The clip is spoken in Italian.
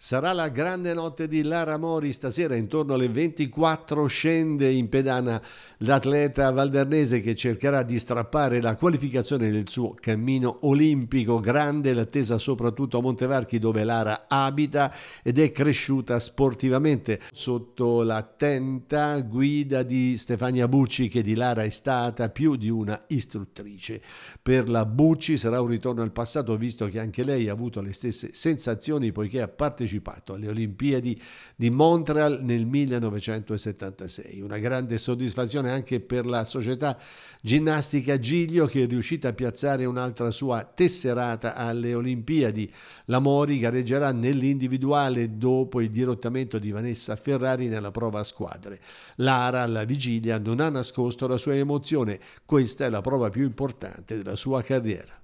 Sarà la grande notte di Lara Mori stasera, intorno alle 24 scende in pedana l'atleta valdernese che cercherà di strappare la qualificazione del suo cammino olimpico. Grande l'attesa soprattutto a Montevarchi dove Lara abita ed è cresciuta sportivamente sotto l'attenta guida di Stefania Bucci che di Lara è stata più di una istruttrice. Per la Bucci sarà un ritorno al passato visto che anche lei ha avuto le stesse sensazioni poiché ha partecipato partecipato alle Olimpiadi di Montreal nel 1976. Una grande soddisfazione anche per la società ginnastica Giglio che è riuscita a piazzare un'altra sua tesserata alle Olimpiadi. La Mori gareggerà nell'individuale dopo il dirottamento di Vanessa Ferrari nella prova a squadre. Lara alla vigilia non ha nascosto la sua emozione, questa è la prova più importante della sua carriera.